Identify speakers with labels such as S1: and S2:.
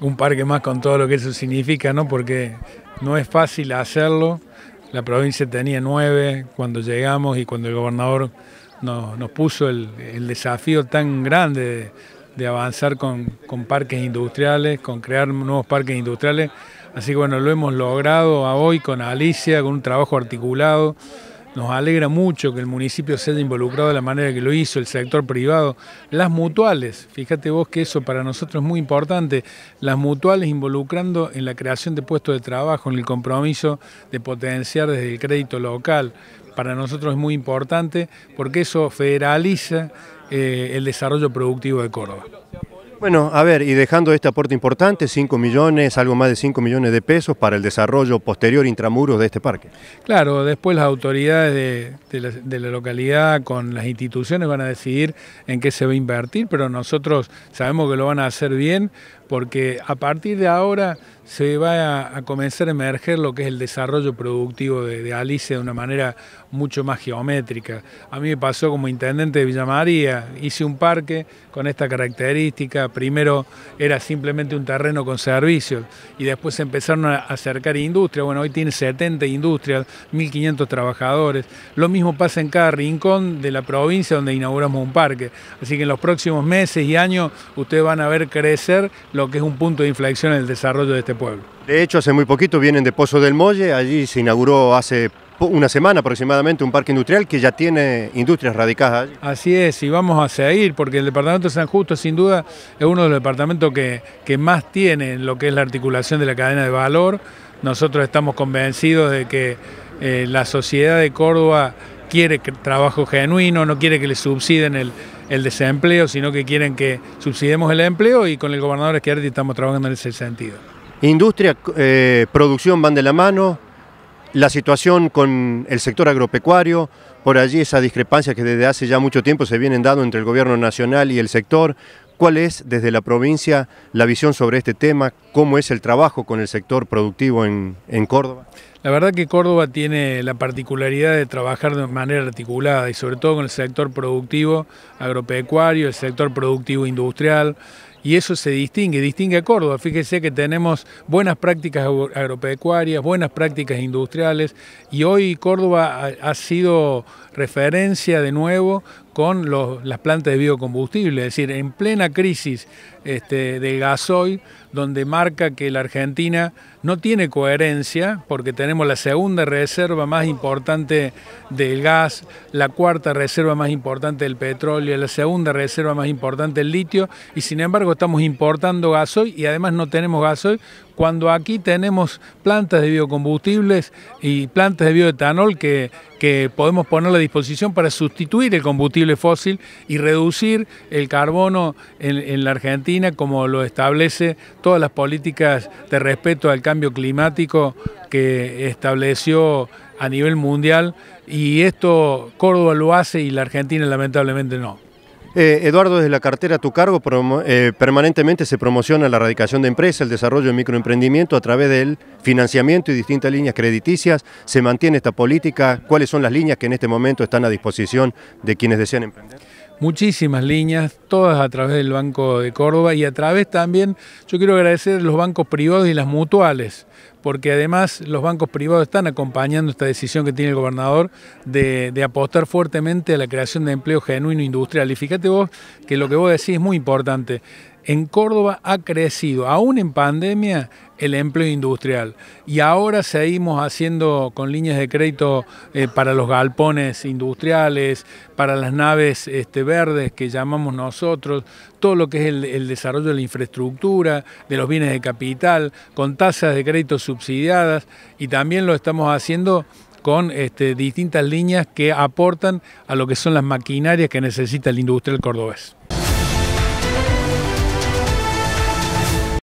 S1: un parque más con todo lo que eso significa, ¿no? Porque no es fácil hacerlo. La provincia tenía nueve cuando llegamos y cuando el gobernador nos, puso el, desafío tan grande de, avanzar con, parques industriales, con crear nuevos parques industriales. Así que bueno, lo hemos logrado hoy con Alicia, con un trabajo articulado. Nos alegra mucho que el municipio se haya involucrado de la manera que lo hizo, el sector privado, las mutuales, fíjate vos que eso para nosotros es muy importante, las mutuales involucrando en la creación de puestos de trabajo, en el compromiso de potenciar desde el crédito local. Para nosotros es muy importante porque eso federaliza eh, el desarrollo productivo de Córdoba.
S2: Bueno, a ver, y dejando este aporte importante, 5 millones, algo más de 5 millones de pesos para el desarrollo posterior intramuros de este parque.
S1: Claro, después las autoridades de, la, localidad con las instituciones van a decidir en qué se va a invertir, pero nosotros sabemos que lo van a hacer bien porque a partir de ahora se va a, comenzar a emerger lo que es el desarrollo productivo de, de, Alice de una manera mucho más geométrica. A mí me pasó como intendente de Villa María, hice un parque con esta característica, primero era simplemente un terreno con servicios y después empezaron a acercar industrias. Bueno, hoy tiene 70 industrias, 1.500 trabajadores. Lo mismo pasa en cada rincón de la provincia donde inauguramos un parque. Así que en los próximos meses y años ustedes van a ver crecer lo que es un punto de inflexión en el desarrollo de este pueblo.
S2: De hecho, hace muy poquito vienen de Pozo del Molle, allí se inauguró hace una semana aproximadamente un parque industrial que ya tiene industrias radicadas
S1: Así es, y vamos a seguir, porque el departamento de San Justo sin duda es uno de los departamentos que, que más tiene lo que es la articulación de la cadena de valor. Nosotros estamos convencidos de que eh, la sociedad de Córdoba quiere trabajo genuino, no quiere que le subsiden el, el, desempleo, sino que quieren que subsidiemos el empleo y con el gobernador que estamos trabajando en ese sentido.
S2: Industria, eh, producción van de la mano, la situación con el sector agropecuario, por allí esa discrepancia que desde hace ya mucho tiempo se vienen dando entre el gobierno nacional y el sector, ¿Cuál es desde la provincia la visión sobre este tema? ¿Cómo es el trabajo con el sector productivo en, en, Córdoba?
S1: La verdad que Córdoba tiene la particularidad de trabajar de manera articulada y sobre todo con el sector productivo agropecuario, el sector productivo industrial, y eso se distingue, distingue a Córdoba. Fíjese que tenemos buenas prácticas agropecuarias, buenas prácticas industriales y hoy Córdoba ha sido referencia de nuevo con las plantas de biocombustible, es decir, en plena crisis este, del gasoil, donde marca que la Argentina no tiene coherencia, porque tenemos la segunda reserva más importante del gas, la cuarta reserva más importante del petróleo, la segunda reserva más importante del litio, y sin embargo estamos importando gasoil y además no tenemos gasoil cuando aquí tenemos plantas de biocombustibles y plantas de bioetanol que, podemos poner a disposición para sustituir el combustible fósil y reducir el carbono en, en, la Argentina como lo establece todas las políticas de respeto al cambio climático que estableció a nivel mundial y esto Córdoba lo hace y la Argentina lamentablemente no.
S2: Eh, Eduardo, desde la cartera a tu cargo eh, permanentemente se promociona la erradicación de empresas, el desarrollo de microemprendimiento a través del financiamiento y distintas líneas crediticias. ¿Se mantiene esta política? ¿Cuáles son las líneas que en este momento están a disposición de quienes desean emprender?
S1: muchísimas líneas, todas a través del Banco de Córdoba y a través también, yo quiero agradecer los bancos privados y las mutuales, porque además los bancos privados están acompañando esta decisión que tiene el gobernador de, apostar fuertemente a la creación de empleo genuino e industrial. Y fíjate vos que lo que vos decís es muy importante en Córdoba ha crecido, aún en pandemia, el empleo industrial. Y ahora seguimos haciendo con líneas de crédito eh, para los galpones industriales, para las naves este, verdes que llamamos nosotros todo lo que es el, desarrollo de la infraestructura, de los bienes de capital, con tasas de crédito subsidiadas y también lo estamos haciendo con este, distintas líneas que aportan a lo que son las maquinarias que necesita el industrial cordobés.